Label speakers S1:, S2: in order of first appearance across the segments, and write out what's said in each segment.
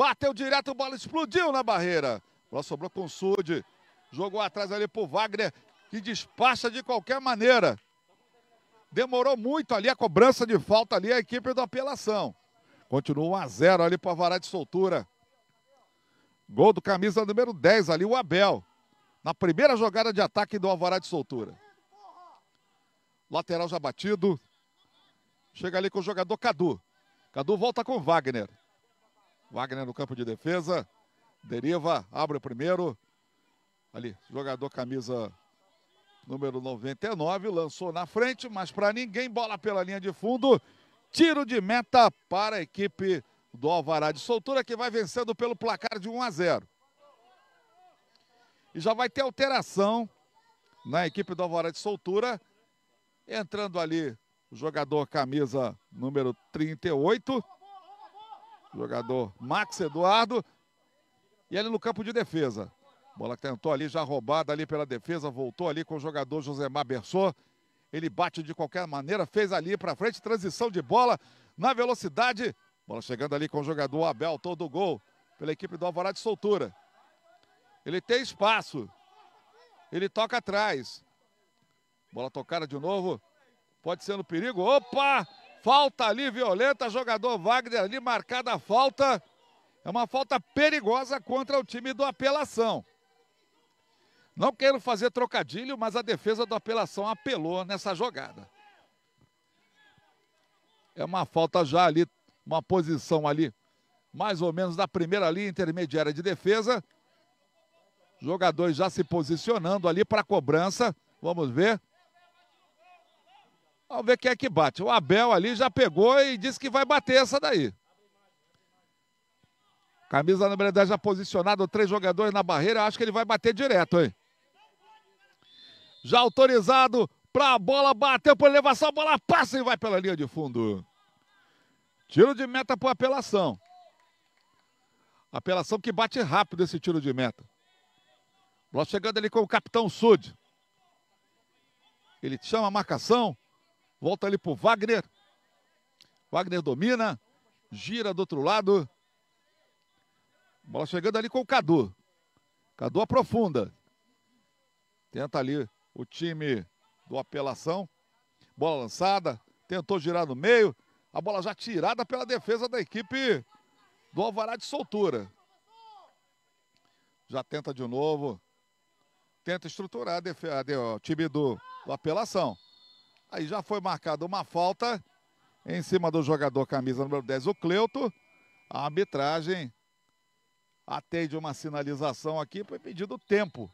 S1: Bateu direto,
S2: bola explodiu na barreira. Bola sobrou com o Sud. Jogou atrás ali pro Wagner, que despacha de qualquer maneira. Demorou muito ali a cobrança de falta ali, a equipe da apelação. Continua 1 a 0 ali pro Avará de soltura. Gol do camisa número 10 ali, o Abel. Na primeira jogada de ataque do Alvará de soltura. Lateral já batido. Chega ali com o jogador Cadu. Cadu volta com Wagner. Wagner no campo de defesa. Deriva, abre o primeiro. Ali, jogador camisa número 99, lançou na frente, mas para ninguém, bola pela linha de fundo. Tiro de meta para a equipe do Alvará de Soltura, que vai vencendo pelo placar de 1 a 0. E já vai ter alteração na equipe do Alvará de Soltura. Entrando ali o jogador camisa número 38. Jogador Max Eduardo. E ele no campo de defesa. Bola que tentou ali, já roubada ali pela defesa, voltou ali com o jogador Josemar Bersot. Ele bate de qualquer maneira, fez ali para frente, transição de bola na velocidade. Bola chegando ali com o jogador Abel, todo o gol pela equipe do Alvará de Soltura. Ele tem espaço. Ele toca atrás. Bola tocada de novo. Pode ser no perigo. Opa! Falta ali violenta, jogador Wagner ali, marcada a falta. É uma falta perigosa contra o time do Apelação. Não quero fazer trocadilho, mas a defesa do Apelação apelou nessa jogada. É uma falta já ali, uma posição ali, mais ou menos da primeira linha intermediária de defesa. Jogadores já se posicionando ali para a cobrança. Vamos ver. Vamos ver quem é que bate. O Abel ali já pegou e disse que vai bater essa daí. Camisa número 10 já posicionado, três jogadores na barreira. Acho que ele vai bater direto, hein? Já autorizado pra bola, bateu por elevação, a bola passa e vai pela linha de fundo. Tiro de meta por apelação. Apelação que bate rápido esse tiro de meta. Bola chegando ali com o capitão Sud. Ele chama a marcação. Volta ali pro Wagner. Wagner domina. Gira do outro lado. Bola chegando ali com o Cadu. Cadu aprofunda. Tenta ali o time do apelação. Bola lançada. Tentou girar no meio. A bola já tirada pela defesa da equipe do Alvará de Soltura. Já tenta de novo. Tenta estruturar a, a, a, o time do, do apelação. Aí já foi marcada uma falta em cima do jogador camisa número 10, o Cleuto. A arbitragem atende uma sinalização aqui, foi pedido tempo.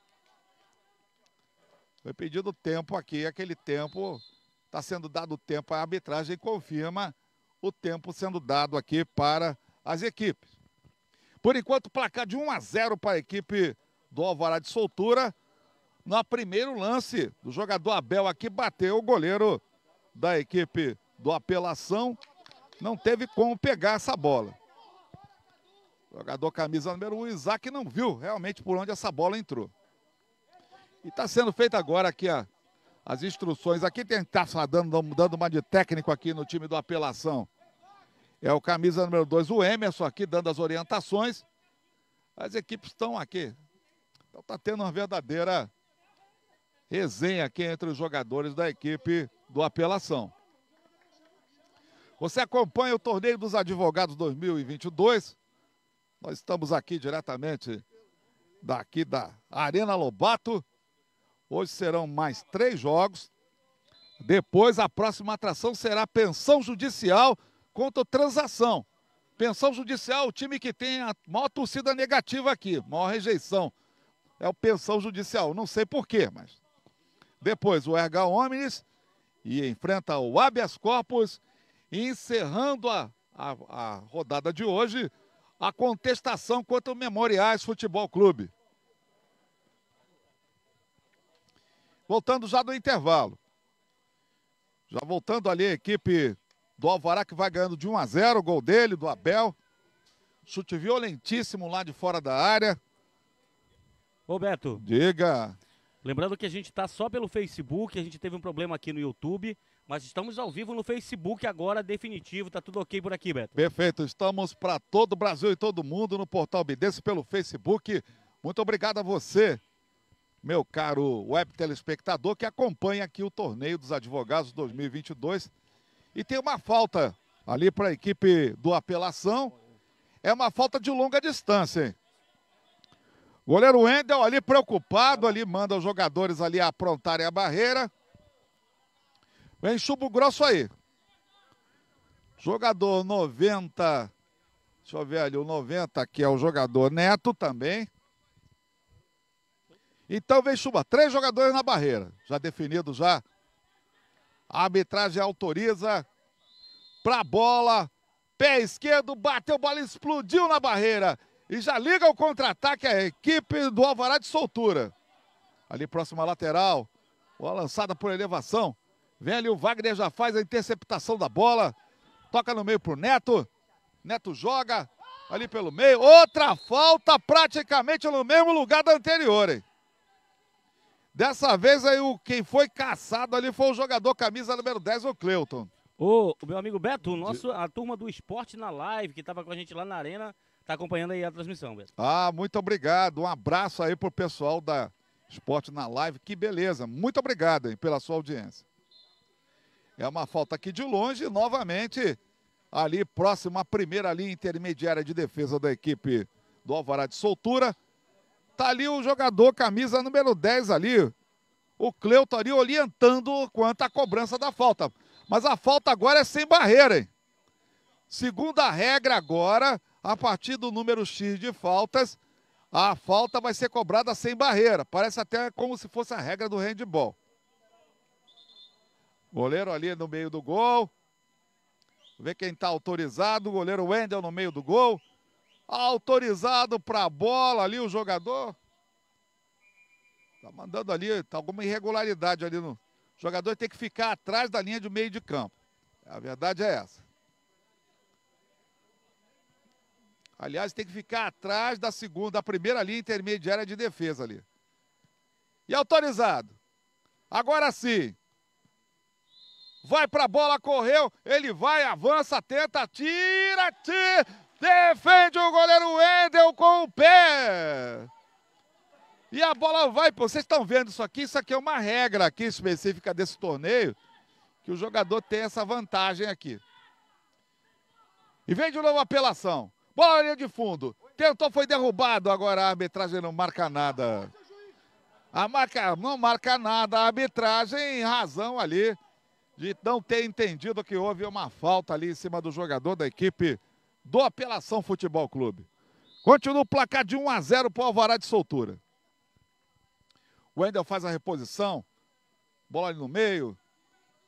S2: Foi pedido tempo aqui, aquele tempo está sendo dado tempo, a arbitragem confirma o tempo sendo dado aqui para as equipes. Por enquanto, placar de 1 a 0 para a equipe do Alvará de Soltura no primeiro lance do jogador Abel aqui, bateu o goleiro da equipe do Apelação. Não teve como pegar essa bola. jogador camisa número 1, um, Isaac, não viu realmente por onde essa bola entrou. E está sendo feita agora aqui a, as instruções. Aqui tem tá dando, dando uma de técnico aqui no time do Apelação. É o camisa número 2, o Emerson, aqui dando as orientações. As equipes estão aqui. Então está tendo uma verdadeira resenha aqui entre os jogadores da equipe do Apelação. Você acompanha o Torneio dos Advogados 2022. Nós estamos aqui diretamente daqui da Arena Lobato. Hoje serão mais três jogos. Depois, a próxima atração será pensão judicial contra transação. Pensão judicial, o time que tem a maior torcida negativa aqui, maior rejeição. É o pensão judicial. Não sei porquê, mas depois o Erga Omnes e enfrenta o Habeas Corpus. encerrando a, a, a rodada de hoje, a contestação contra o Memoriais Futebol Clube. Voltando já do intervalo. Já voltando ali a equipe do Alvará que vai ganhando de 1 a 0, o gol dele, do Abel. Chute violentíssimo lá de fora da área. Roberto. Diga.
S1: Lembrando que a gente está só pelo Facebook, a gente teve um problema aqui no YouTube, mas estamos ao vivo no Facebook agora, definitivo. Tá tudo ok por aqui, Beto?
S2: Perfeito, estamos para todo o Brasil e todo mundo no Portal Bidense pelo Facebook. Muito obrigado a você, meu caro web telespectador, que acompanha aqui o Torneio dos Advogados 2022. E tem uma falta ali para a equipe do Apelação. É uma falta de longa distância, hein? Goleiro Wendel ali preocupado, ali manda os jogadores ali aprontarem a barreira. Vem chumbo grosso aí. Jogador 90. Deixa eu ver ali, o 90 aqui é o jogador Neto também. Então vem chuva. Três jogadores na barreira. Já definido já. A arbitragem autoriza. Pra bola. Pé esquerdo, bateu, bola explodiu na barreira. E já liga o contra-ataque a equipe do Alvará de Soltura. Ali próxima lateral. Bola lançada por elevação. Vem ali o Wagner, já faz a interceptação da bola. Toca no meio pro Neto. Neto joga ali pelo meio. Outra falta praticamente no mesmo lugar da anterior, hein? Dessa vez
S1: aí o, quem foi caçado ali foi o jogador camisa número 10, o Cleuton. Ô, meu amigo Beto, nosso, a turma do esporte na live, que estava com a gente lá na arena, está acompanhando aí a transmissão, Beto.
S2: Ah, muito obrigado. Um abraço aí pro pessoal da Esporte na Live. Que beleza. Muito obrigado hein, pela sua audiência. É uma falta aqui de longe, novamente, ali próximo à primeira linha intermediária de defesa da equipe do Alvará de Soltura. Tá ali o jogador, camisa número 10 ali, o Cleuton ali orientando quanto à cobrança da falta. Mas a falta agora é sem barreira, hein? Segunda regra agora, a partir do número X de faltas, a falta vai ser cobrada sem barreira. Parece até como se fosse a regra do handball. Goleiro ali no meio do gol. Vê quem está autorizado. Goleiro Wendel no meio do gol. Autorizado para a bola ali o jogador. Tá mandando ali, tá alguma irregularidade ali no. O jogador tem que ficar atrás da linha de meio de campo. A verdade é essa. Aliás, tem que ficar atrás da segunda, da primeira linha intermediária de defesa ali. E autorizado. Agora sim. Vai para a bola, correu, ele vai, avança, tenta, tira, tira. Defende o goleiro Wendel com o pé. E a bola vai, vocês estão vendo isso aqui? Isso aqui é uma regra aqui específica desse torneio, que o jogador tem essa vantagem aqui. E vem de novo a apelação. Bola ali de fundo. Tentou, foi derrubado. Agora a arbitragem não marca nada. A marca, não marca nada. A arbitragem, razão ali de não ter entendido que houve uma falta ali em cima do jogador da equipe do Apelação Futebol Clube. Continua o placar de 1 a 0 para o Alvará de Soltura. O Wendel faz a reposição. Bola ali no meio.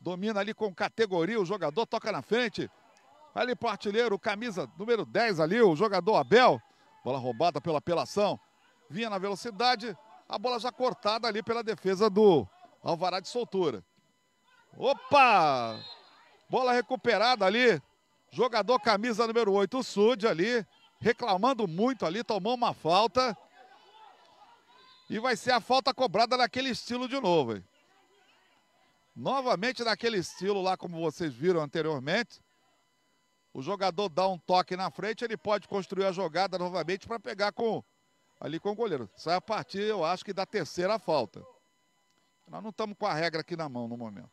S2: Domina ali com categoria o jogador, toca na frente. Ali pro artilheiro, camisa número 10 ali, o jogador Abel. Bola roubada pela apelação. Vinha na velocidade, a bola já cortada ali pela defesa do Alvará de Soltura. Opa! Bola recuperada ali. Jogador camisa número 8, o Sud ali, reclamando muito ali, tomou uma falta. E vai ser a falta cobrada naquele estilo de novo. Hein? Novamente naquele estilo lá, como vocês viram anteriormente o jogador dá um toque na frente, ele pode construir a jogada novamente para pegar com ali com o goleiro. Sai é a partir, eu acho que da terceira falta. Nós não estamos com a regra aqui na mão no momento.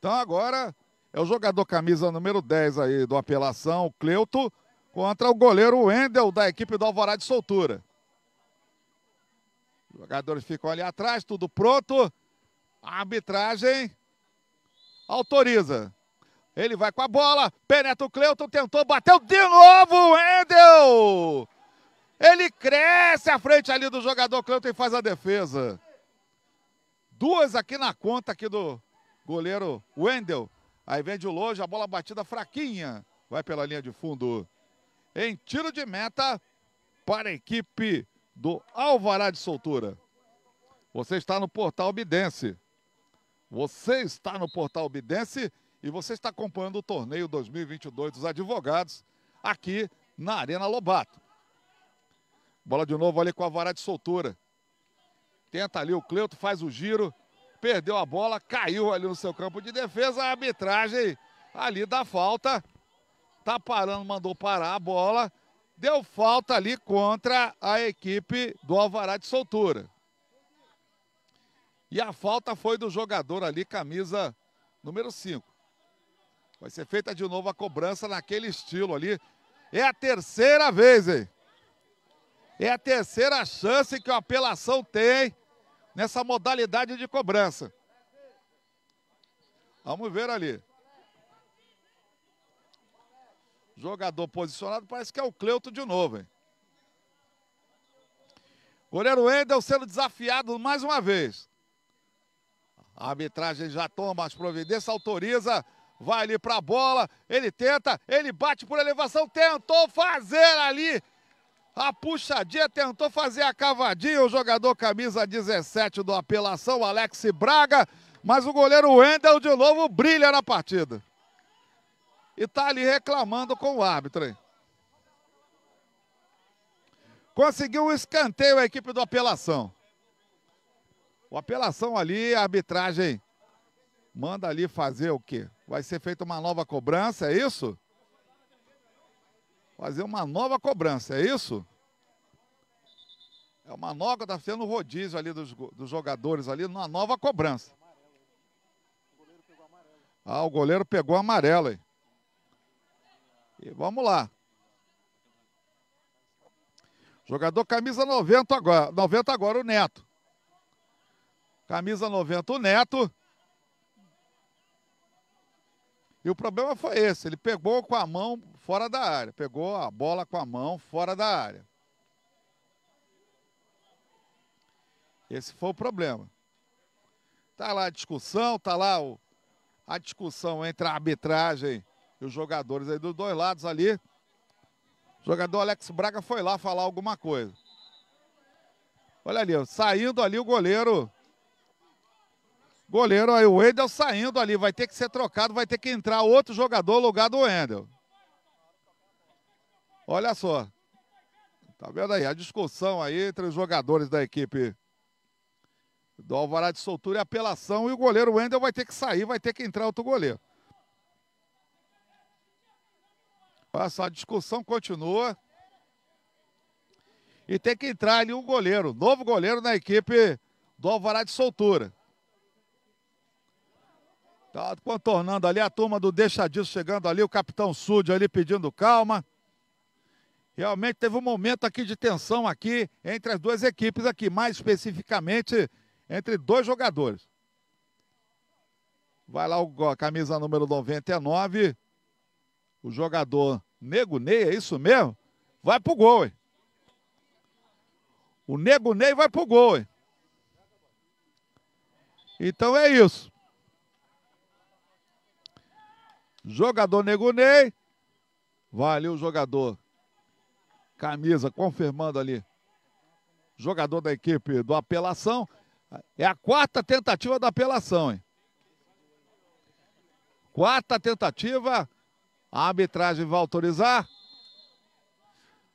S2: Então agora é o jogador camisa número 10 aí do apelação, o Cleuto, contra o goleiro Wendel da equipe do Alvará de Soltura. Os jogadores ficam ali atrás, tudo pronto. A arbitragem autoriza. Ele vai com a bola. Penetra o Cleuton, tentou, bateu de novo o Wendel. Ele cresce à frente ali do jogador Cleuton e faz a defesa. Duas aqui na conta aqui do goleiro Wendel. Aí vem de longe, a bola batida fraquinha. Vai pela linha de fundo. Em tiro de meta para a equipe do Alvará de Soltura. Você está no portal Bidense. Você está no portal Bidense e você está acompanhando o torneio 2022 dos advogados aqui na Arena Lobato. Bola de novo ali com a vara de soltura. Tenta ali o Cleuto, faz o giro, perdeu a bola, caiu ali no seu campo de defesa. A arbitragem ali da falta. Tá parando, mandou parar a bola. Deu falta ali contra a equipe do Alvará de Soltura. E a falta foi do jogador ali, camisa número 5. Vai ser feita de novo a cobrança naquele estilo ali. É a terceira vez, hein? É a terceira chance que o apelação tem nessa modalidade de cobrança. Vamos ver ali. Jogador posicionado, parece que é o Cleuto de novo, hein? Goleiro Wendel sendo desafiado mais uma vez. A arbitragem já toma as providências, autoriza vai ali para a bola, ele tenta, ele bate por elevação, tentou fazer ali a puxadinha, tentou fazer a cavadinha, o jogador camisa 17 do apelação, Alex Braga, mas o goleiro Wendel de novo brilha na partida. E tá ali reclamando com o árbitro. Hein? Conseguiu o um escanteio a equipe do apelação. O apelação ali, a arbitragem manda ali fazer o quê? Vai ser feita uma nova cobrança, é isso? Fazer uma nova cobrança, é isso? É uma nova, está sendo o rodízio ali dos, dos jogadores ali, numa nova cobrança. Ah, o goleiro pegou amarelo aí. E vamos lá. Jogador camisa 90 agora, 90 agora o Neto. Camisa 90 o Neto. E o problema foi esse: ele pegou com a mão fora da área, pegou a bola com a mão fora da área. Esse foi o problema. Tá lá a discussão, tá lá o, a discussão entre a arbitragem e os jogadores aí dos dois lados ali. O jogador Alex Braga foi lá falar alguma coisa. Olha ali, saindo ali o goleiro Goleiro aí, o Wendel saindo ali, vai ter que ser trocado, vai ter que entrar outro jogador no lugar do Wendel. Olha só. Tá vendo aí a discussão aí entre os jogadores da equipe do Alvará de Soltura e apelação. E o goleiro Wendel vai ter que sair, vai ter que entrar outro goleiro. Olha só, a discussão continua. E tem que entrar ali um goleiro, novo goleiro na equipe do Alvará de Soltura. Tá contornando ali a turma do Deixa Disso chegando ali, o capitão Súdio ali pedindo calma. Realmente teve um momento aqui de tensão aqui entre as duas equipes aqui, mais especificamente entre dois jogadores. Vai lá o, a camisa número 99, o jogador Nego Ney, é isso mesmo? Vai pro gol, hein? O Nego Ney vai pro gol, hein? Então é isso. Jogador Negunei. Vai ali o jogador. Camisa confirmando ali. Jogador da equipe do Apelação. É a quarta tentativa da apelação, hein? Quarta tentativa. A arbitragem vai autorizar.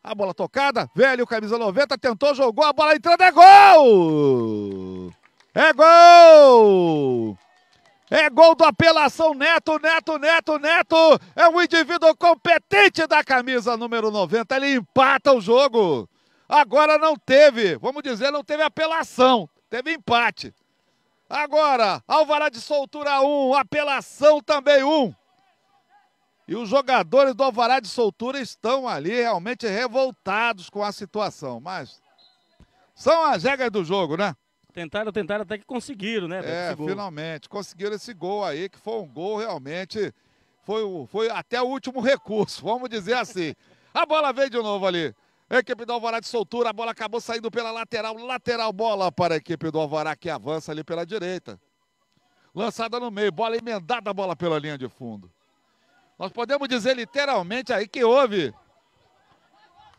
S2: A bola tocada. Velho, camisa 90, tentou, jogou. A bola entrando. É gol! É gol! É gol do apelação Neto, Neto, Neto, Neto. É um indivíduo competente da camisa número 90. Ele empata o jogo. Agora não teve, vamos dizer, não teve apelação. Teve empate. Agora, Alvará de soltura 1, um, apelação também 1. Um. E os jogadores do Alvará de soltura estão ali realmente revoltados com a situação. Mas são as regras do jogo, né? Tentaram, tentaram até que conseguiram, né? É, finalmente. Conseguiram esse gol aí, que foi um gol realmente. Foi, foi até o último recurso, vamos dizer assim. a bola veio de novo ali. equipe do Alvará de soltura, a bola acabou saindo pela lateral. Lateral bola para a equipe do Alvará que avança ali pela direita. Lançada no meio, bola emendada, a bola pela linha de fundo. Nós podemos dizer literalmente aí que houve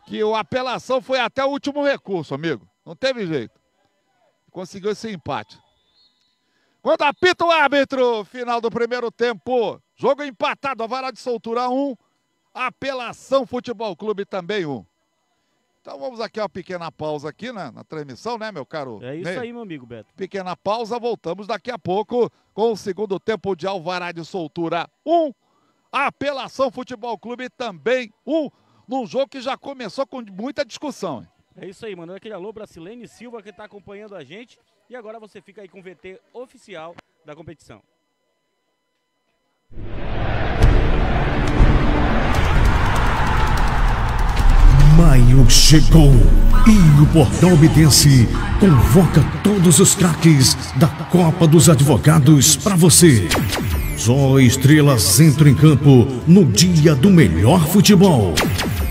S2: que a apelação foi até o último recurso, amigo. Não teve jeito. Conseguiu esse empate. Quando apita o árbitro, final do primeiro tempo. Jogo empatado, a vara de soltura 1, um, apelação Futebol Clube também 1. Um. Então vamos aqui a uma pequena pausa aqui na, né, na transmissão, né, meu caro? É isso Ney? aí, meu amigo Beto. Pequena pausa, voltamos daqui a pouco com o segundo tempo de Alvará de Soltura 1, um, apelação Futebol Clube também 1, um, num jogo que já começou com muita discussão. Hein?
S1: É isso aí, mandando aquele alô para Silene Silva que está acompanhando a gente. E agora você fica aí com o VT oficial da competição.
S2: Maio chegou e o Portal Bidense convoca todos os craques da Copa dos Advogados para você. Só estrelas entram em campo no dia do melhor futebol.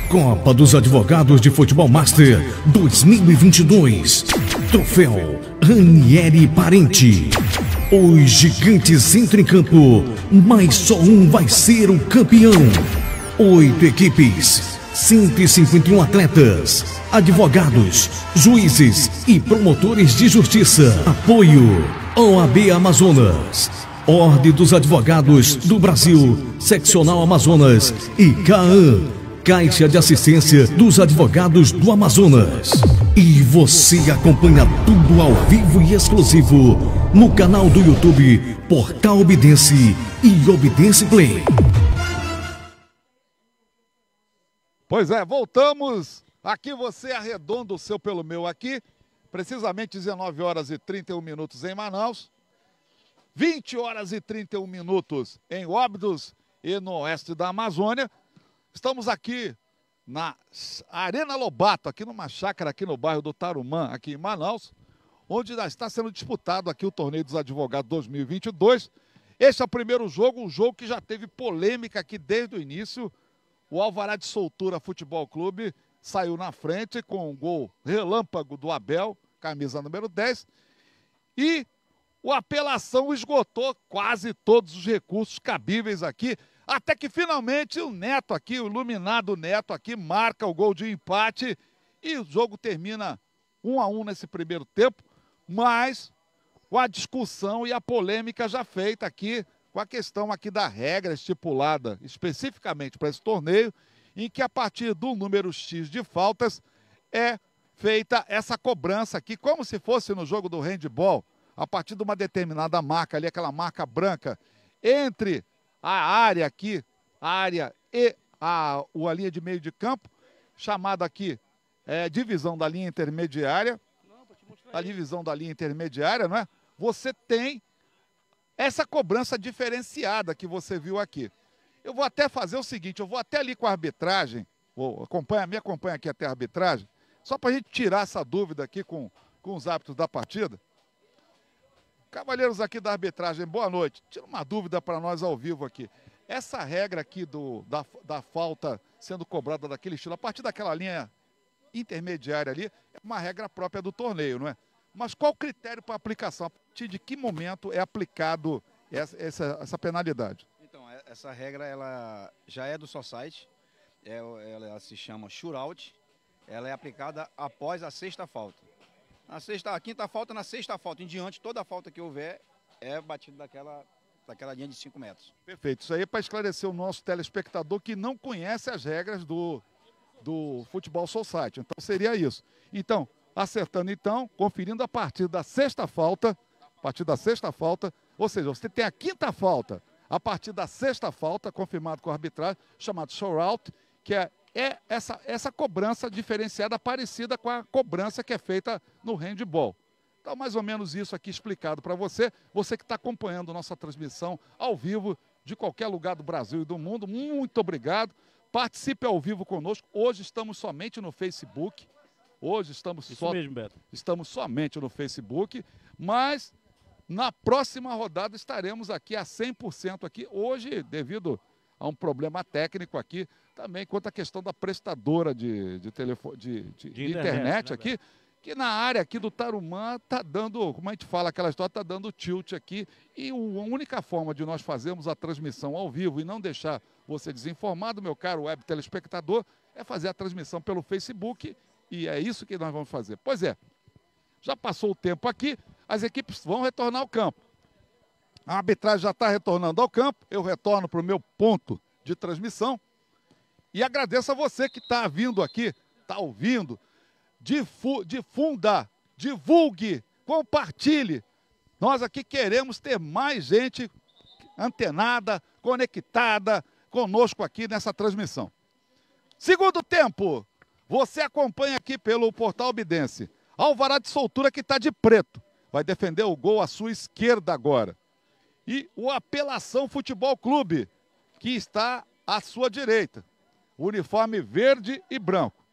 S2: Copa dos Advogados de Futebol Master 2022. Troféu Ranieri Parente. Os gigantes entram em campo, mas só um vai ser o campeão. Oito equipes, 151 atletas, advogados, juízes e promotores de justiça. Apoio OAB Amazonas. Ordem dos Advogados do Brasil, Seccional Amazonas e CAAN Caixa de Assistência dos Advogados do Amazonas. E você acompanha tudo ao vivo e exclusivo no canal do YouTube Portal Obidense e Obidense Play. Pois é, voltamos. Aqui você arredonda o seu pelo meu aqui, precisamente 19 horas e 31 minutos em Manaus, 20 horas e 31 minutos em Óbidos e no oeste da Amazônia. Estamos aqui na Arena Lobato, aqui numa chácara, aqui no bairro do Tarumã, aqui em Manaus, onde está sendo disputado aqui o Torneio dos Advogados 2022. Este é o primeiro jogo, um jogo que já teve polêmica aqui desde o início. O Alvará de Soltura Futebol Clube saiu na frente com um gol relâmpago do Abel, camisa número 10. E o apelação esgotou quase todos os recursos cabíveis aqui. Até que finalmente o Neto aqui, o iluminado Neto aqui, marca o gol de empate e o jogo termina um a um nesse primeiro tempo, mas com a discussão e a polêmica já feita aqui, com a questão aqui da regra estipulada especificamente para esse torneio, em que a partir do número X de faltas é feita essa cobrança aqui, como se fosse no jogo do handball, a partir de uma determinada marca ali, aquela marca branca, entre a área aqui, a área e a, a linha de meio de campo, chamada aqui é, divisão da linha intermediária. A divisão da linha intermediária, não é? Você tem essa cobrança diferenciada que você viu aqui. Eu vou até fazer o seguinte, eu vou até ali com a arbitragem, vou, acompanha, me acompanha aqui até a arbitragem, só para a gente tirar essa dúvida aqui com, com os hábitos da partida. Cavaleiros aqui da arbitragem, boa noite. Tira uma dúvida para nós ao vivo aqui. Essa regra aqui do, da, da falta sendo cobrada daquele estilo, a partir daquela linha intermediária ali, é uma regra própria do torneio, não é? Mas qual o critério para aplicação? A partir de que momento é aplicado essa, essa, essa penalidade? Então, é, essa regra ela já é do society, ela, é, ela se chama shootout, ela é aplicada após a sexta falta. Na sexta, a quinta falta, na sexta falta em diante, toda falta que houver é batida daquela, daquela linha de 5 metros. Perfeito. Isso aí é para esclarecer o nosso telespectador que não conhece as regras do, do Futebol Society. Então seria isso. Então, acertando então, conferindo a partir da sexta falta, a partir da sexta falta, ou seja, você tem a quinta falta, a partir da sexta falta, confirmado com o arbitragem, chamado show out, que é é essa, essa cobrança diferenciada, parecida com a cobrança que é feita no handball. Então, mais ou menos isso aqui explicado para você. Você que está acompanhando nossa transmissão ao vivo de qualquer lugar do Brasil e do mundo, muito obrigado. Participe ao vivo conosco. Hoje estamos somente no Facebook. Hoje estamos, isso só, mesmo, Beto. estamos somente no Facebook, mas na próxima rodada estaremos aqui a 100% aqui. Hoje, devido há um problema técnico aqui, também quanto à questão da prestadora de, de, telefone, de, de, de internet, né, aqui, que na área aqui do Tarumã tá dando, como a gente fala aquela história, tá dando tilt aqui, e a única forma de nós fazermos a transmissão ao vivo e não deixar você desinformado, meu caro web telespectador, é fazer a transmissão pelo Facebook, e é isso que nós vamos fazer. Pois é, já passou o tempo aqui, as equipes vão retornar ao campo. A arbitragem já está retornando ao campo. Eu retorno para o meu ponto de transmissão. E agradeço a você que está vindo aqui, está ouvindo. Difu difunda, divulgue, compartilhe. Nós aqui queremos ter mais gente antenada, conectada conosco aqui nessa transmissão. Segundo tempo, você acompanha aqui pelo portal Bidense. Alvará de Soltura que está de preto. Vai defender o gol à sua esquerda agora e o Apelação Futebol Clube, que está à sua direita. Uniforme verde e branco.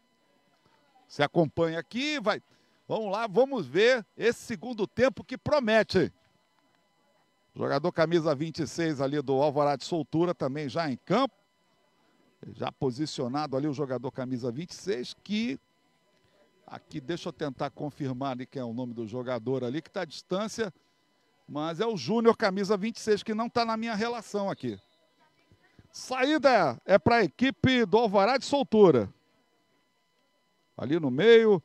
S2: Se acompanha aqui, vai. Vamos lá, vamos ver esse segundo tempo que promete. Jogador camisa 26 ali do Alvarado Soltura também já em campo. Já posicionado ali o jogador camisa 26, que aqui deixa eu tentar confirmar ali que é o nome do jogador ali, que está à distância mas é o Júnior camisa 26 que não está na minha relação aqui. Saída é para a equipe do Alvará de Soltura. Ali no meio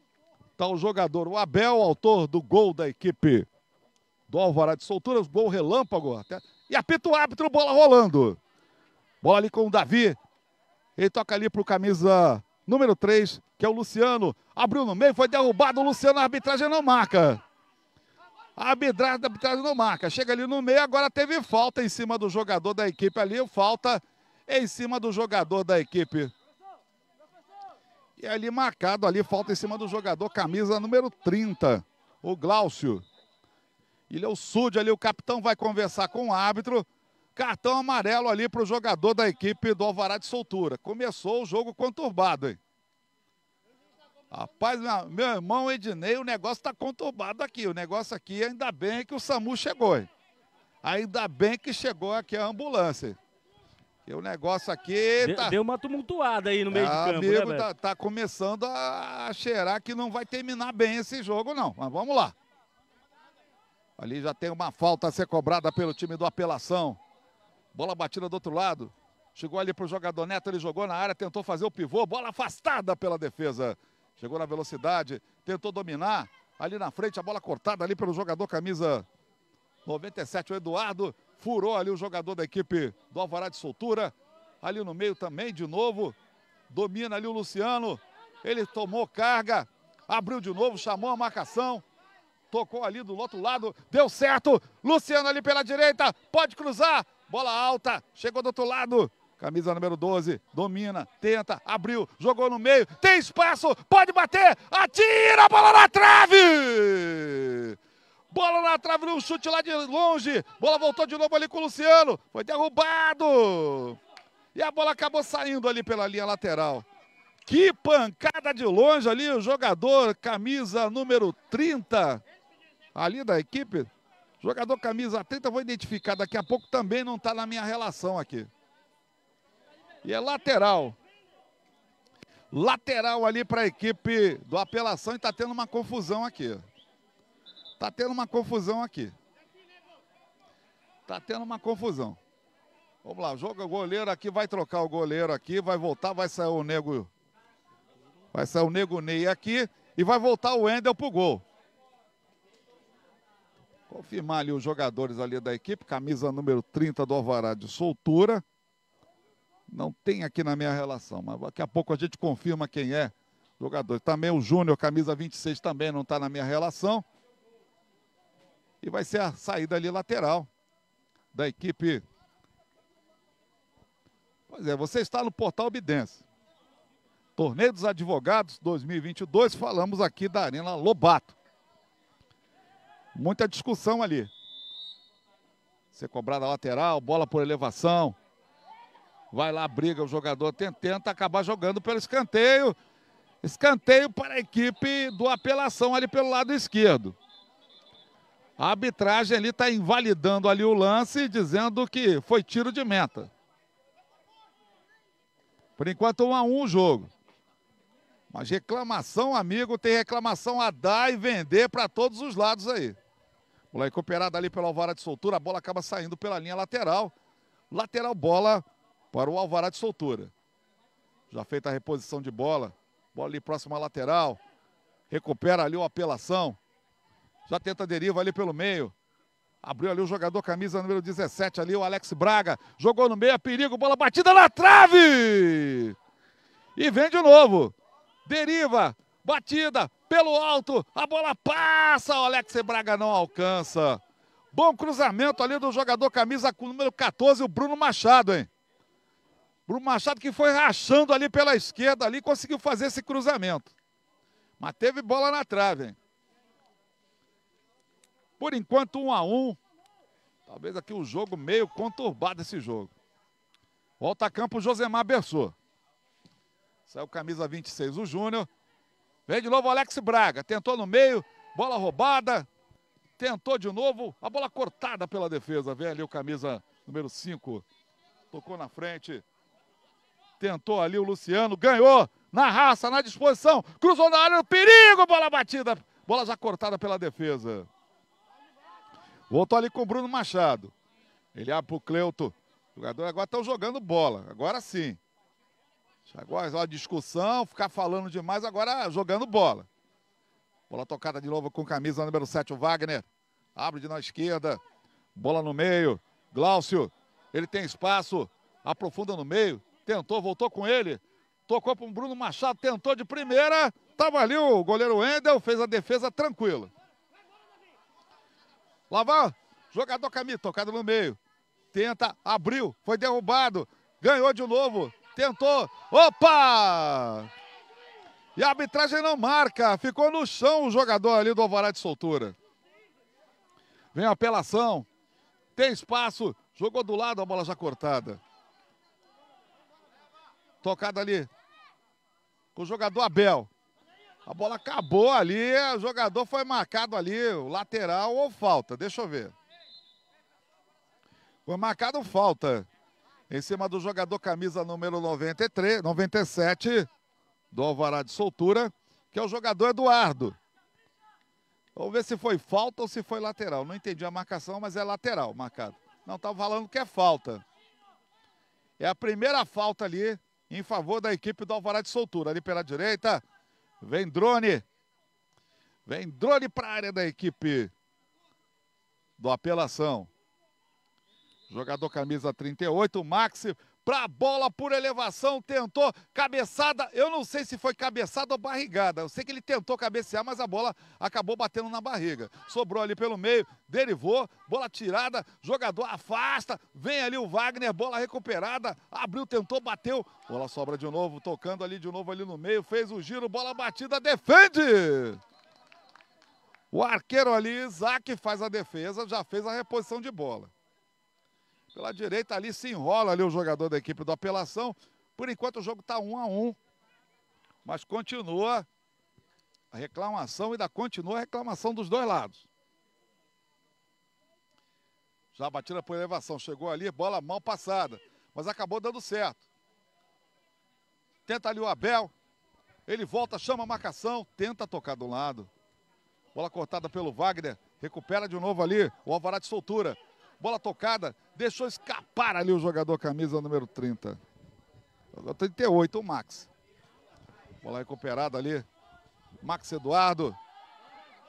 S2: está o jogador, o Abel, autor do gol da equipe do Alvará de Soltura. Gol relâmpago. Até... E apita o árbitro, bola rolando. Bola ali com o Davi. Ele toca ali para o camisa número 3, que é o Luciano. Abriu no meio, foi derrubado. O Luciano, a arbitragem não marca. A arbitragem, a arbitragem não marca. Chega ali no meio, agora teve falta em cima do jogador da equipe ali. Falta em cima do jogador da equipe. E é ali marcado ali, falta em cima do jogador, camisa número 30, o Gláucio. Ele é o sud ali, o capitão vai conversar com o árbitro. Cartão amarelo ali para o jogador da equipe do Alvará de Soltura. Começou o jogo conturbado, hein? Rapaz, meu irmão Ednei, o negócio está conturbado aqui. O negócio aqui, ainda bem que o SAMU chegou. Ainda bem que chegou aqui a ambulância. E o negócio aqui. tá... deu uma tumultuada aí no meio ah, de campo. Né, amigo, né, tá, tá, começando a cheirar que não vai terminar bem esse jogo, não. Mas vamos lá. Ali já tem uma falta a ser cobrada pelo time do Apelação. Bola batida do outro lado. Chegou ali pro jogador Neto, ele jogou na área, tentou fazer o pivô. Bola afastada pela defesa Chegou na velocidade, tentou dominar. Ali na frente, a bola cortada ali pelo jogador camisa 97, o Eduardo. Furou ali o jogador da equipe do Alvará de Soltura. Ali no meio também, de novo. Domina ali o Luciano. Ele tomou carga, abriu de novo, chamou a marcação. Tocou ali do outro lado, deu certo. Luciano ali pela direita, pode cruzar. Bola alta, chegou do outro lado. Camisa número 12, domina, tenta, abriu, jogou no meio, tem espaço, pode bater, atira a bola na trave! Bola na trave, um chute lá de longe, bola voltou de novo ali com o Luciano, foi derrubado! E a bola acabou saindo ali pela linha lateral. Que pancada de longe ali, o jogador camisa número 30, ali da equipe. Jogador camisa 30, vou identificar daqui a pouco, também não está na minha relação aqui. E é lateral. Lateral ali para a equipe do apelação e está tendo uma confusão aqui. Está tendo uma confusão aqui. Está tendo uma confusão. Vamos lá, joga o goleiro aqui, vai trocar o goleiro aqui, vai voltar, vai sair o Nego. Vai sair o Nego Ney aqui e vai voltar o Wendel pro gol. Confirmar ali os jogadores ali da equipe, camisa número 30 do Alvará de soltura. Não tem aqui na minha relação, mas daqui a pouco a gente confirma quem é jogador. Também o Júnior, camisa 26, também não está na minha relação. E vai ser a saída ali lateral da equipe. Pois é, você está no portal Bidense. Torneio dos Advogados 2022, falamos aqui da Arena Lobato. Muita discussão ali. Ser cobrada lateral, bola por elevação. Vai lá, briga o jogador, tenta, acabar jogando pelo escanteio. Escanteio para a equipe do apelação ali pelo lado esquerdo. A arbitragem ali está invalidando ali o lance, dizendo que foi tiro de meta. Por enquanto, 1 um a 1 um o jogo. Mas reclamação, amigo, tem reclamação a dar e vender para todos os lados aí. Bola recuperada ali pela Alvara de Soltura, a bola acaba saindo pela linha lateral. Lateral, bola para o Alvará de Soltura. Já feita a reposição de bola. Bola ali próxima à lateral. Recupera ali o apelação. Já tenta a deriva ali pelo meio. Abriu ali o jogador camisa número 17 ali, o Alex Braga. Jogou no meio, é perigo, bola batida na trave! E vem de novo. Deriva, batida pelo alto, a bola passa, o Alex Braga não alcança. Bom cruzamento ali do jogador camisa número 14, o Bruno Machado, hein? Bruno Machado que foi rachando ali pela esquerda, ali conseguiu fazer esse cruzamento. Mas teve bola na trave, hein? Por enquanto, um a um. Talvez aqui o jogo meio conturbado esse jogo. Volta a campo Josemar Bersô. Saiu camisa 26 o Júnior. Vem de novo Alex Braga. Tentou no meio, bola roubada. Tentou de novo, a bola cortada pela defesa. Vem ali o camisa número 5. Tocou na frente. Tentou ali o Luciano, ganhou na raça, na disposição, cruzou na área, perigo, bola batida, bola já cortada pela defesa. Voltou ali com o Bruno Machado. Ele abre ah, pro Cleuto. Jogador agora estão tá jogando bola, agora sim. Agora a discussão, ficar falando demais, agora jogando bola. Bola tocada de novo com camisa número 7, o Wagner. Abre de na esquerda. Bola no meio. Gláucio, ele tem espaço. Aprofunda no meio tentou, voltou com ele, tocou para o Bruno Machado, tentou de primeira, estava ali o goleiro Wendel, fez a defesa tranquila. Lá vai, jogador Camille, tocado no meio, tenta, abriu, foi derrubado, ganhou de novo, tentou, opa! E a arbitragem não marca, ficou no chão o jogador ali do Alvará de Soltura. Vem a apelação, tem espaço, jogou do lado a bola já cortada. Tocada ali com o jogador Abel. A bola acabou ali, o jogador foi marcado ali, o lateral ou falta, deixa eu ver. Foi marcado falta em cima do jogador camisa número 93, 97 do Alvará de Soltura, que é o jogador Eduardo. Vamos ver se foi falta ou se foi lateral. Não entendi a marcação, mas é lateral marcado. Não, estava tá falando que é falta. É a primeira falta ali em favor da equipe do Alvará de Soltura. Ali pela direita, vem drone. Vem drone para a área da equipe do Apelação. Jogador camisa 38, Maxi para a bola por elevação, tentou cabeçada. Eu não sei se foi cabeçada ou barrigada. Eu sei que ele tentou cabecear, mas a bola acabou batendo na barriga. Sobrou ali pelo meio, derivou, bola tirada, jogador afasta, vem ali o Wagner, bola recuperada, abriu, tentou, bateu. Bola sobra de novo, tocando ali de novo ali no meio, fez o giro, bola batida, defende! O arqueiro ali, Isaac, faz a defesa, já fez a reposição de bola. Pela direita ali se enrola ali o jogador da equipe do apelação. Por enquanto o jogo está um a um. Mas continua a reclamação e ainda continua a reclamação dos dois lados. Já batida por elevação. Chegou ali, bola mal passada. Mas acabou dando certo. Tenta ali o Abel. Ele volta, chama a marcação, tenta tocar do lado. Bola cortada pelo Wagner. Recupera de novo ali o Alvará de soltura. Bola tocada deixou escapar ali o jogador camisa número 30. 38, o Max. Bola recuperada ali. Max Eduardo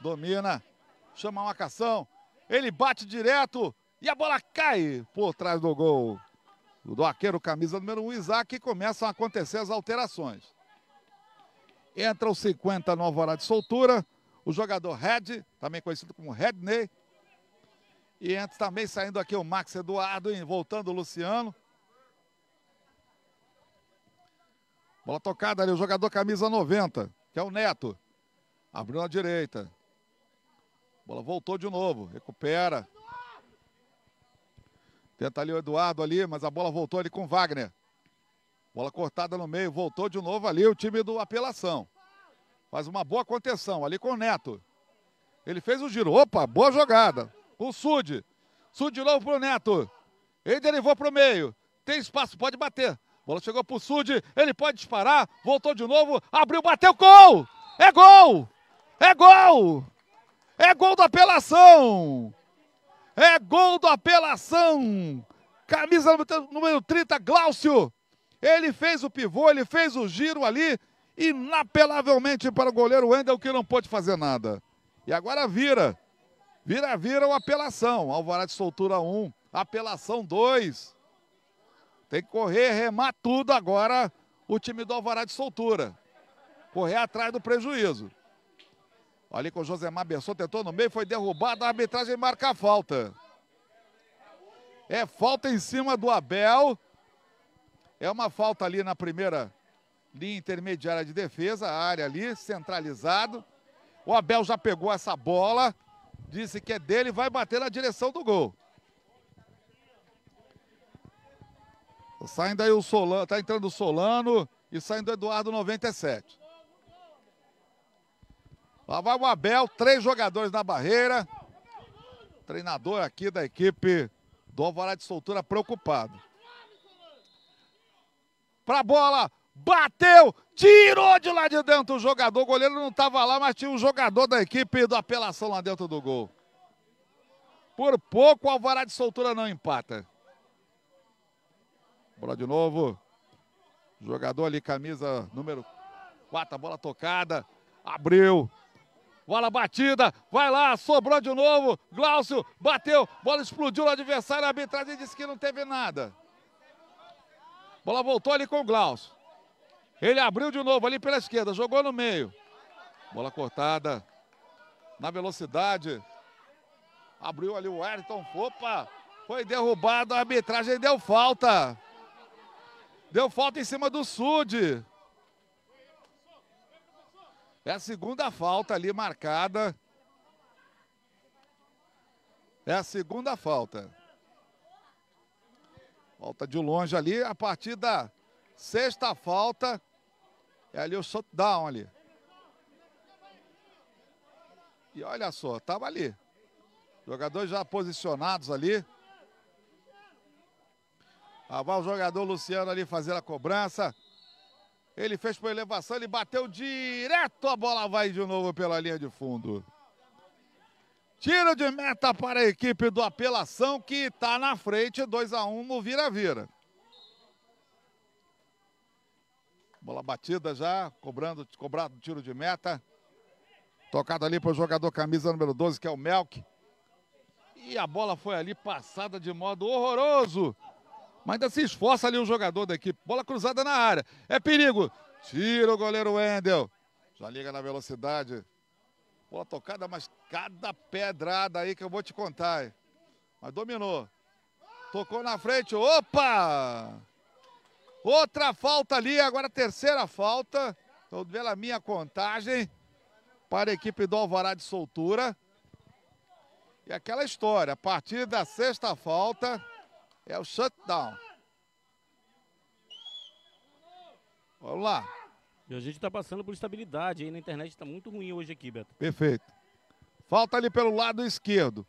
S2: domina, chama a marcação. Ele bate direto e a bola cai por trás do gol. Do arqueiro camisa número 1, um, Isaac, e começam a acontecer as alterações. Entra o 50 no Alvorada de soltura. O jogador Red, também conhecido como Redney, e antes também saindo aqui o Max Eduardo, voltando o Luciano. Bola tocada ali, o jogador camisa 90, que é o Neto. Abriu na direita. Bola voltou de novo, recupera. Tenta ali o Eduardo ali, mas a bola voltou ali com o Wagner. Bola cortada no meio, voltou de novo ali o time do Apelação. Faz uma boa contenção ali com o Neto. Ele fez o giro. Opa, boa jogada. O Sud. Sud de novo pro Neto. Ele derivou pro meio. Tem espaço, pode bater. Bola chegou pro Sud. Ele pode disparar. Voltou de novo. Abriu, bateu. Gol! É gol! É gol! É gol da apelação! É gol da apelação! Camisa número 30, Gláucio. Ele fez o pivô, ele fez o giro ali, inapelavelmente para o goleiro Wendel, que não pôde fazer nada. E agora vira. Vira-vira ou apelação. Alvará de soltura 1, um, apelação 2. Tem que correr, remar tudo agora o time do Alvará de soltura. Correr atrás do prejuízo. Ali com o Josemar Besson, tentou no meio, foi derrubado, a arbitragem marca a falta. É falta em cima do Abel. É uma falta ali na primeira linha intermediária de defesa, a área ali, centralizado. O Abel já pegou essa bola disse que é dele, vai bater na direção do gol. Tá saindo aí o Solano, tá entrando o Solano e saindo o Eduardo 97. Lá vai o Abel, três jogadores na barreira. Treinador aqui da equipe do Alvará de Soltura preocupado. Pra bola, bateu, tirou de lá de dentro o jogador. O goleiro não estava lá, mas tinha um jogador da equipe do apelação lá dentro do gol. Por pouco o Alvará de Soltura não empata. Bola de novo. Jogador ali, camisa número 4, bola tocada. Abriu. Bola batida, vai lá, sobrou de novo. Glaucio bateu, bola explodiu no adversário, a arbitragem disse que não teve nada. Bola voltou ali com o Glaucio. Ele abriu de novo ali pela esquerda, jogou no meio. Bola cortada. Na velocidade. Abriu ali o Ayrton. Opa! Foi derrubado. A arbitragem deu falta. Deu falta em cima do Sud. É a segunda falta ali marcada. É a segunda falta. Falta de longe ali. A partir da sexta falta é ali o shutdown ali. E olha só, estava ali. Jogadores já posicionados ali. Ah, vai o jogador Luciano ali fazer a cobrança. Ele fez por elevação, ele bateu direto, a bola vai de novo pela linha de fundo. Tiro de meta para a equipe do Apelação, que está na frente, 2 a 1 um no vira-vira. Bola batida já, cobrando, cobrado tiro de meta. Tocado ali para o jogador camisa número 12, que é o Melk. E a bola foi ali passada de modo horroroso. Mas ainda se esforça ali o jogador da equipe. Bola cruzada na área. É perigo. Tira o goleiro Wendel. Já liga na velocidade. Bola tocada, mas cada pedrada aí que eu vou te contar. Mas dominou. Tocou na frente. Opa! Outra falta ali, agora a terceira falta. Estou vendo a minha contagem para a equipe do Alvará de Soltura. E aquela história, a partir da sexta falta é o shutdown.
S1: Vamos lá. E a gente está passando por estabilidade aí na internet, está muito ruim hoje aqui, Beto.
S2: Perfeito. Falta ali pelo lado esquerdo.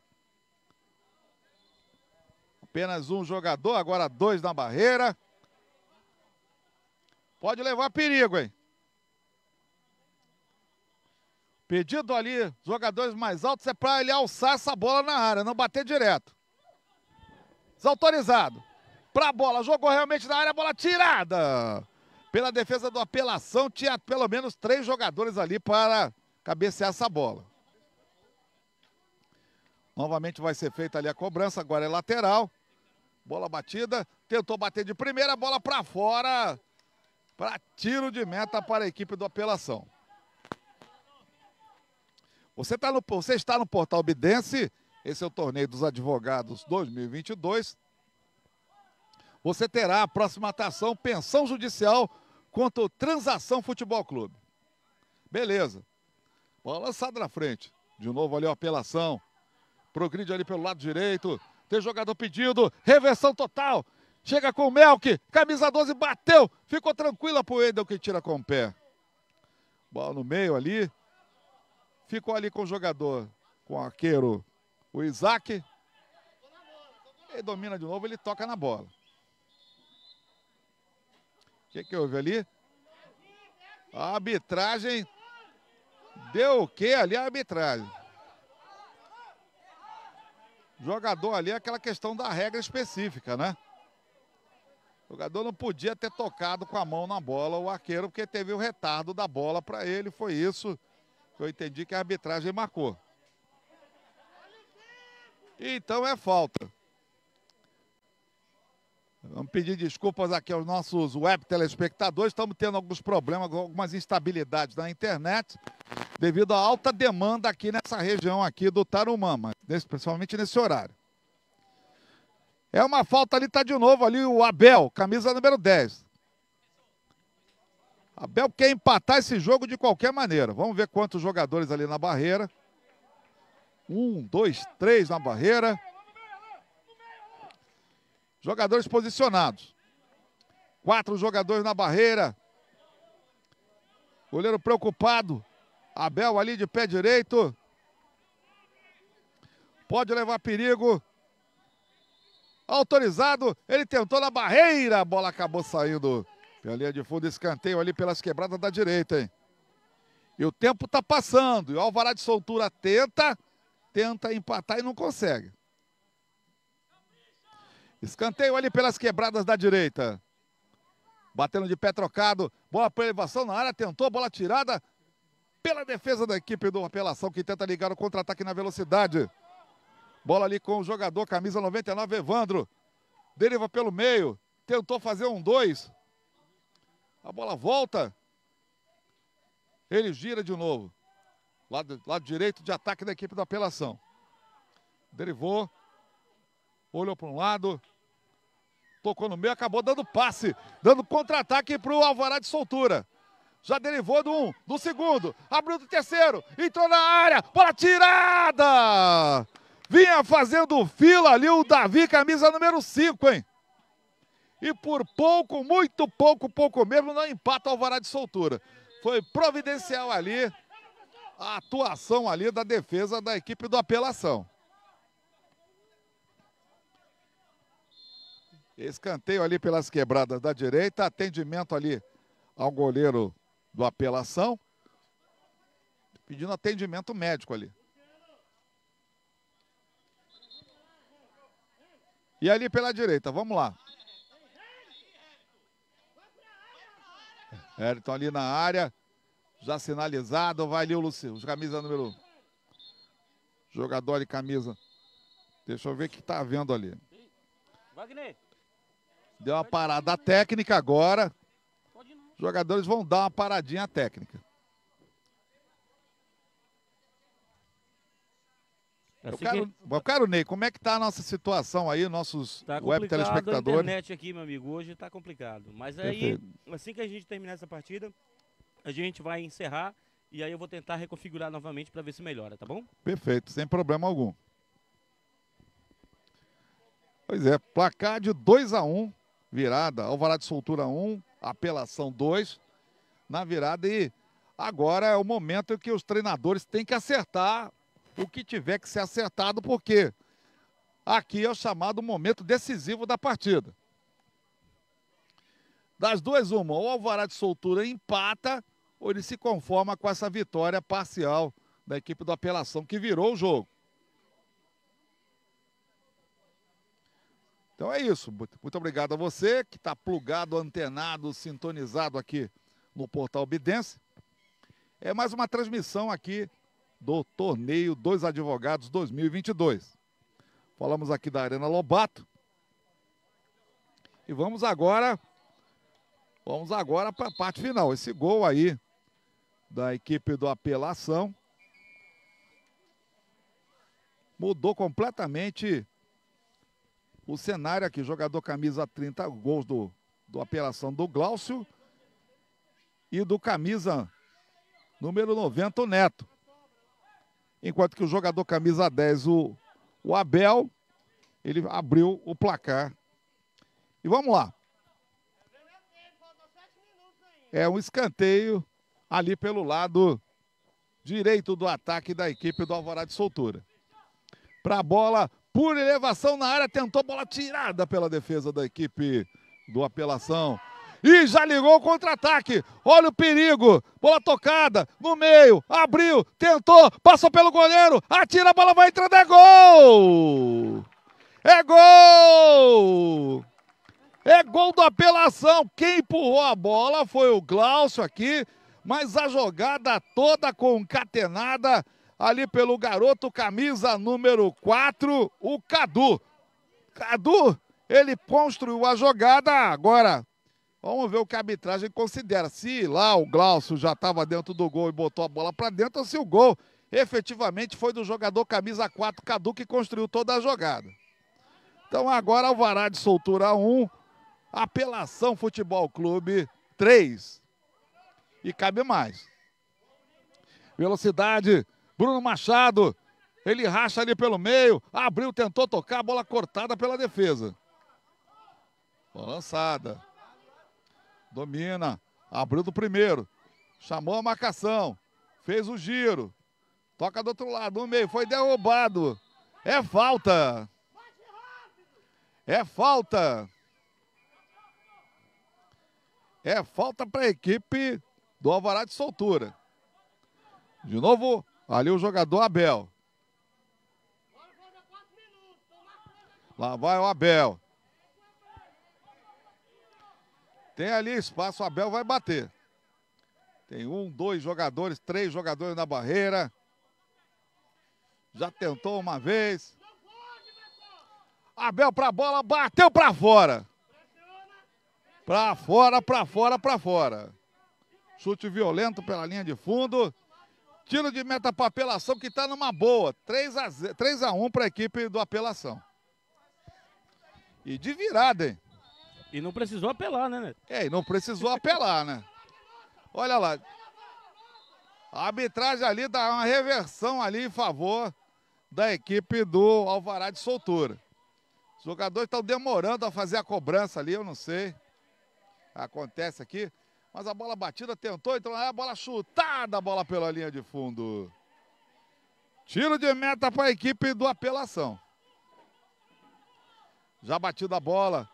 S2: Apenas um jogador, agora dois na barreira. Pode levar perigo, hein? Pedido ali, jogadores mais altos, é para ele alçar essa bola na área, não bater direto. Desautorizado. Pra bola, jogou realmente na área, bola tirada. Pela defesa do apelação, tinha pelo menos três jogadores ali para cabecear essa bola. Novamente vai ser feita ali a cobrança, agora é lateral. Bola batida, tentou bater de primeira, bola para fora para tiro de meta para a equipe do Apelação. Você, tá no, você está no Portal Bidense, esse é o Torneio dos Advogados 2022. Você terá a próxima atração, pensão judicial contra o Transação Futebol Clube. Beleza. Bola lançada na frente. De novo ali a apelação. Progride ali pelo lado direito. Tem jogador pedido. Reversão total. Chega com o Melk, camisa 12, bateu, ficou tranquila pro Wendel que tira com o pé. Bola no meio ali. Ficou ali com o jogador, com o arqueiro, o Isaac. Ele domina de novo, ele toca na bola. O que, que houve ali? A arbitragem. Deu o que ali a arbitragem? Jogador ali, é aquela questão da regra específica, né? O jogador não podia ter tocado com a mão na bola o arqueiro, porque teve o retardo da bola para ele. Foi isso que eu entendi que a arbitragem marcou. Então é falta. Vamos pedir desculpas aqui aos nossos web telespectadores. Estamos tendo alguns problemas, algumas instabilidades na internet, devido à alta demanda aqui nessa região aqui do Tarumã, mas principalmente nesse horário. É uma falta ali, tá de novo ali o Abel, camisa número 10. Abel quer empatar esse jogo de qualquer maneira. Vamos ver quantos jogadores ali na barreira. Um, dois, três na barreira. Jogadores posicionados. Quatro jogadores na barreira. Goleiro preocupado. Abel ali de pé direito. Pode levar perigo autorizado, ele tentou na barreira, a bola acabou saindo pela linha de fundo, escanteio ali pelas quebradas da direita, hein? E o tempo tá passando, e o Alvará de Soltura tenta, tenta empatar e não consegue. Escanteio ali pelas quebradas da direita. Batendo de pé trocado, bola para elevação na área, tentou, bola tirada pela defesa da equipe do Apelação, que tenta ligar o contra-ataque na velocidade. Bola ali com o jogador, camisa 99, Evandro. Deriva pelo meio. Tentou fazer um dois. A bola volta. Ele gira de novo. Lado, lado direito de ataque da equipe da apelação. Derivou. Olhou para um lado. Tocou no meio, acabou dando passe. Dando contra-ataque para o Alvará de Soltura. Já derivou do um, do segundo. Abriu do terceiro. Entrou na área. Bola tirada! Vinha fazendo fila ali o Davi, camisa número 5, hein? E por pouco, muito pouco, pouco mesmo, não empata o Alvará de Soltura. Foi providencial ali a atuação ali da defesa da equipe do Apelação. Escanteio ali pelas quebradas da direita, atendimento ali ao goleiro do Apelação, pedindo atendimento médico ali. E ali pela direita, vamos lá. Everton é, ali na área, já sinalizado, vai ali o Luciano, camisa número... Jogador de camisa. Deixa eu ver o que tá vendo ali. Deu uma parada técnica agora. Os jogadores vão dar uma paradinha técnica. É eu quero, eu quero, Ney, como é que está a nossa situação aí, nossos tá web telespectadores? a
S1: internet aqui, meu amigo, hoje está complicado. Mas aí, Perfeito. assim que a gente terminar essa partida, a gente vai encerrar e aí eu vou tentar reconfigurar novamente para ver se melhora, tá bom?
S2: Perfeito, sem problema algum. Pois é, placar de 2 a 1 um, virada, Alvará de Soltura 1, um, apelação 2, na virada e agora é o momento que os treinadores têm que acertar o que tiver que ser acertado, porque aqui é o chamado momento decisivo da partida. Das duas, uma, ou o Alvará de Soltura empata, ou ele se conforma com essa vitória parcial da equipe do Apelação, que virou o jogo. Então é isso. Muito obrigado a você que está plugado, antenado, sintonizado aqui no Portal Bidense. É mais uma transmissão aqui do torneio Dois Advogados 2022. Falamos aqui da Arena Lobato. E vamos agora vamos agora para a parte final. Esse gol aí da equipe do Apelação mudou completamente o cenário aqui. Jogador camisa 30, gols do, do Apelação do Gláucio e do camisa número 90, o Neto enquanto que o jogador camisa 10, o, o Abel, ele abriu o placar. E vamos lá. É um escanteio ali pelo lado direito do ataque da equipe do Alvorada de Soltura. Para a bola, por elevação na área, tentou bola tirada pela defesa da equipe do Apelação e já ligou o contra-ataque. Olha o perigo. Bola tocada no meio. Abriu, tentou, passou pelo goleiro, atira, a bola vai entrando. É gol! É gol! É gol do apelação. Quem empurrou a bola foi o Glaucio aqui, mas a jogada toda concatenada ali pelo garoto camisa número 4, o Cadu. Cadu, ele construiu a jogada agora Vamos ver o que a arbitragem considera. Se lá o Glaucio já estava dentro do gol e botou a bola para dentro, ou se o gol efetivamente foi do jogador camisa 4 Cadu que construiu toda a jogada. Então agora Alvará de Soltura 1, Apelação Futebol Clube 3. E cabe mais. Velocidade, Bruno Machado, ele racha ali pelo meio, abriu, tentou tocar, bola cortada pela defesa. Balançada. lançada. Domina. Abriu do primeiro. Chamou a marcação. Fez o giro. Toca do outro lado, no meio. Foi derrubado. É falta. É falta. É falta para a equipe do Alvará de Soltura. De novo, ali o jogador Abel. Lá vai o Abel. Tem ali espaço, o Abel vai bater. Tem um, dois jogadores, três jogadores na barreira. Já tentou uma vez. Abel pra bola, bateu pra fora. Pra fora, pra fora, pra fora. Chute violento pela linha de fundo. Tiro de meta para apelação que tá numa boa. 3 a, 3 a 1 para a equipe do apelação. E de virada, hein? E não precisou apelar, né, Neto? É, e não precisou apelar, né? Olha lá. A arbitragem ali dá uma reversão ali em favor da equipe do Alvará de Soltura. Os jogadores estão demorando a fazer a cobrança ali, eu não sei. Acontece aqui. Mas a bola batida tentou, então é a bola chutada, a bola pela linha de fundo. Tiro de meta para a equipe do Apelação. Já batida a bola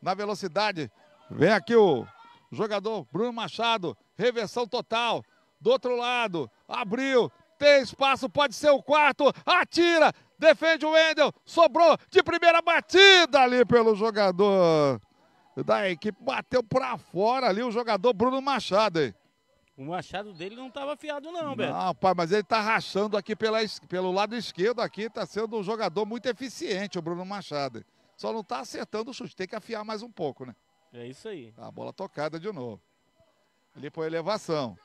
S2: na velocidade. Vem aqui o jogador Bruno Machado, reversão total. Do outro lado, abriu, tem espaço, pode ser o quarto, atira, defende o Wendel, sobrou de primeira batida ali pelo jogador da equipe, bateu para fora ali o jogador Bruno Machado. Hein?
S1: O machado dele não estava afiado não, Beto.
S2: Não, pai, mas ele está rachando aqui pela, pelo lado esquerdo aqui, está sendo um jogador muito eficiente o Bruno Machado. Só não está acertando o chute, tem que afiar mais um pouco, né?
S1: É isso aí.
S2: A bola tocada de novo. Ali por elevação.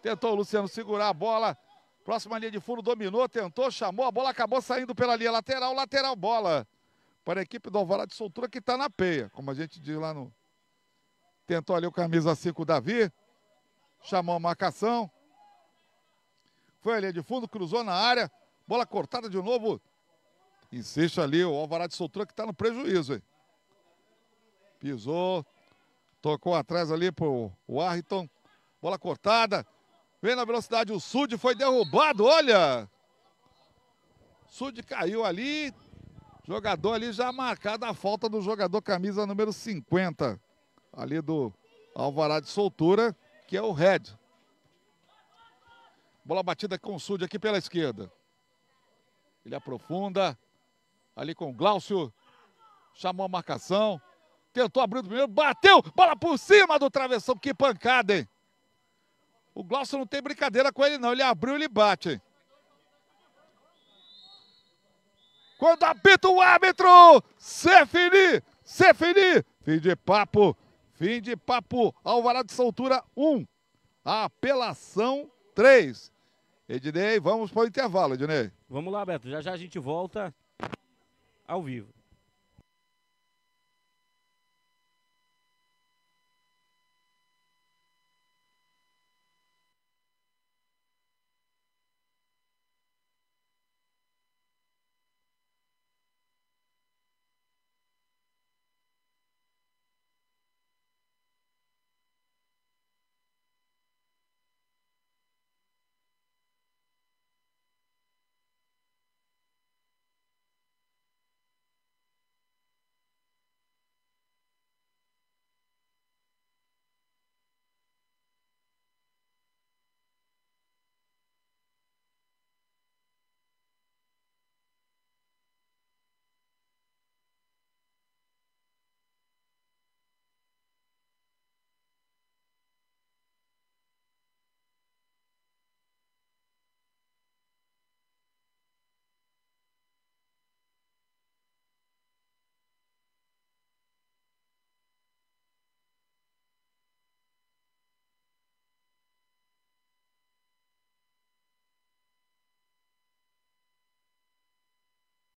S2: Tentou o Luciano segurar a bola. Próxima linha de fundo, dominou, tentou, chamou, a bola acabou saindo pela linha lateral, lateral, bola. Para a equipe do Alvará de Soltura que está na peia, como a gente diz lá no. Tentou ali o camisa 5 Davi, chamou a marcação. Foi a linha de fundo, cruzou na área, bola cortada de novo, Insiste ali, o Alvará de que está no prejuízo, hein? Pisou, tocou atrás ali pro Warrington. Bola cortada. Vem na velocidade o Sud, foi derrubado, olha! Sud caiu ali. Jogador ali já marcado a falta do jogador camisa número 50. Ali do Alvará de Soltura, que é o Red. Bola batida com o Sud aqui pela esquerda. Ele aprofunda ali com o Glaucio, chamou a marcação, tentou abrir o primeiro, bateu, bola por cima do travessão, que pancada, hein? O Glaucio não tem brincadeira com ele não, ele abriu, ele bate. hein? Quando apita o árbitro, Cefini, Cefini, fim de papo, fim de papo, Alvarado de Soltura 1, um. apelação 3. Ednei, vamos para o intervalo, Ednei.
S1: Vamos lá, Beto, já já a gente volta ao vivo.